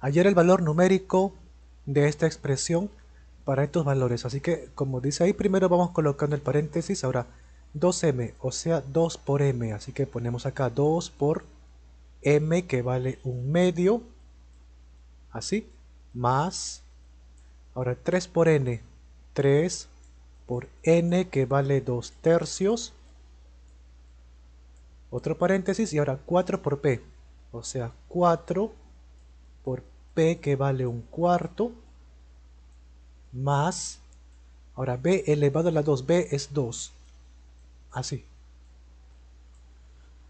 ayer el valor numérico de esta expresión para estos valores. Así que, como dice ahí, primero vamos colocando el paréntesis, ahora 2m, o sea 2 por m, así que ponemos acá 2 por m que vale un medio, así, más, ahora 3 por n, 3 por n que vale 2 tercios, otro paréntesis y ahora 4 por p, o sea 4 por P que vale un cuarto más, ahora B elevado a la 2, B es 2, así.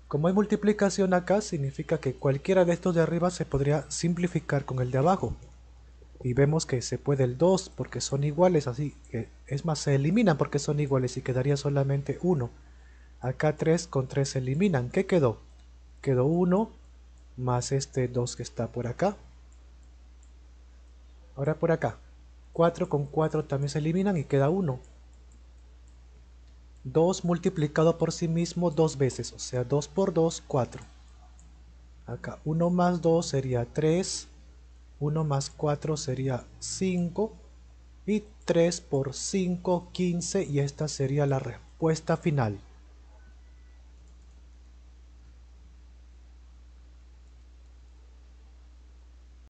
Como hay multiplicación acá, significa que cualquiera de estos de arriba se podría simplificar con el de abajo. Y vemos que se puede el 2 porque son iguales, así que es más, se eliminan porque son iguales y quedaría solamente 1. Acá 3 con 3 se eliminan. ¿Qué quedó? Quedó 1 más este 2 que está por acá. Ahora por acá. 4 con 4 también se eliminan y queda 1. 2 multiplicado por sí mismo dos veces, o sea 2 por 2, 4. Acá 1 más 2 sería 3, 1 más 4 sería 5 y 3 por 5, 15 y esta sería la respuesta final.